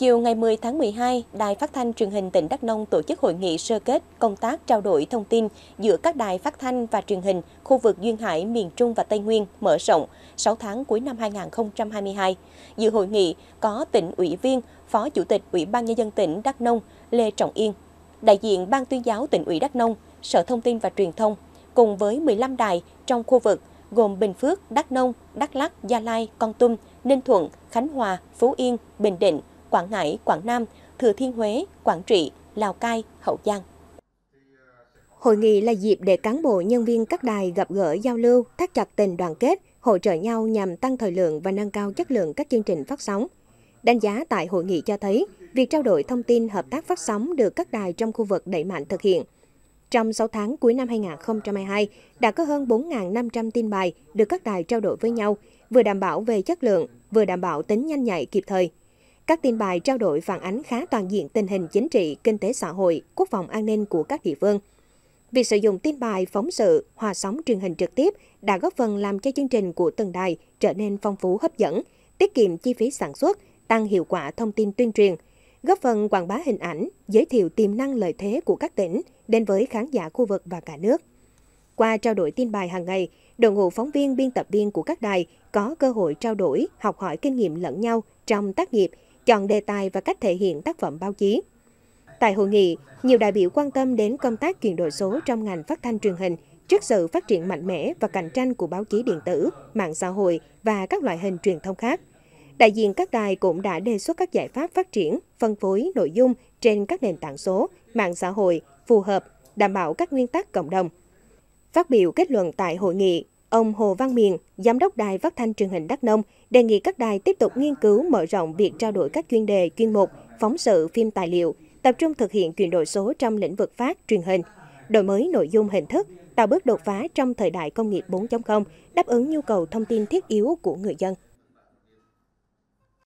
Chiều ngày 10 tháng 12, Đài Phát thanh Truyền hình tỉnh Đắk Nông tổ chức hội nghị sơ kết công tác trao đổi thông tin giữa các đài phát thanh và truyền hình khu vực Duyên Hải, miền Trung và Tây Nguyên mở rộng 6 tháng cuối năm 2022. Dự hội nghị có tỉnh ủy viên, Phó Chủ tịch Ủy ban Nhân dân tỉnh Đắk Nông Lê Trọng Yên, đại diện Ban tuyên giáo tỉnh ủy Đắk Nông, Sở Thông tin và Truyền thông, cùng với 15 đài trong khu vực gồm Bình Phước, Đắk Nông, Đắk lắc, Gia Lai, Con Tum, Ninh Thuận, Khánh Hòa, Phú Yên, Bình Định, Quảng Ngãi, Quảng Nam, Thừa Thiên Huế, Quảng Trị, Lào Cai, Hậu Giang. Hội nghị là dịp để cán bộ nhân viên các đài gặp gỡ giao lưu, thắt chặt tình đoàn kết, hỗ trợ nhau nhằm tăng thời lượng và nâng cao chất lượng các chương trình phát sóng. Đánh giá tại hội nghị cho thấy, việc trao đổi thông tin hợp tác phát sóng được các đài trong khu vực đẩy mạnh thực hiện. Trong 6 tháng cuối năm 2022, đã có hơn 4.500 tin bài được các đài trao đổi với nhau, vừa đảm bảo về chất lượng, vừa đảm bảo tính nhanh nhạy kịp thời. Các tin bài trao đổi phản ánh khá toàn diện tình hình chính trị, kinh tế xã hội, quốc phòng an ninh của các địa phương. Việc sử dụng tin bài phóng sự, hòa sóng truyền hình trực tiếp đã góp phần làm cho chương trình của từng đài trở nên phong phú hấp dẫn, tiết kiệm chi phí sản xuất, tăng hiệu quả thông tin tuyên truyền, góp phần quảng bá hình ảnh, giới thiệu tiềm năng lợi thế của các tỉnh đến với khán giả khu vực và cả nước. Qua trao đổi tin bài hàng ngày, đội ngũ phóng viên biên tập viên của các đài có cơ hội trao đổi, học hỏi kinh nghiệm lẫn nhau trong tác nghiệp chọn đề tài và cách thể hiện tác phẩm báo chí. Tại hội nghị, nhiều đại biểu quan tâm đến công tác chuyển đổi số trong ngành phát thanh truyền hình trước sự phát triển mạnh mẽ và cạnh tranh của báo chí điện tử, mạng xã hội và các loại hình truyền thông khác. Đại diện các đài cũng đã đề xuất các giải pháp phát triển, phân phối nội dung trên các nền tảng số, mạng xã hội phù hợp, đảm bảo các nguyên tắc cộng đồng. Phát biểu kết luận tại hội nghị, Ông Hồ Văn Miền, Giám đốc Đài Phát thanh truyền hình Đắk Nông, đề nghị các đài tiếp tục nghiên cứu mở rộng việc trao đổi các chuyên đề, chuyên mục, phóng sự, phim tài liệu, tập trung thực hiện chuyển đổi số trong lĩnh vực phát, truyền hình, đổi mới nội dung hình thức, tạo bước đột phá trong thời đại công nghiệp 4.0, đáp ứng nhu cầu thông tin thiết yếu của người dân.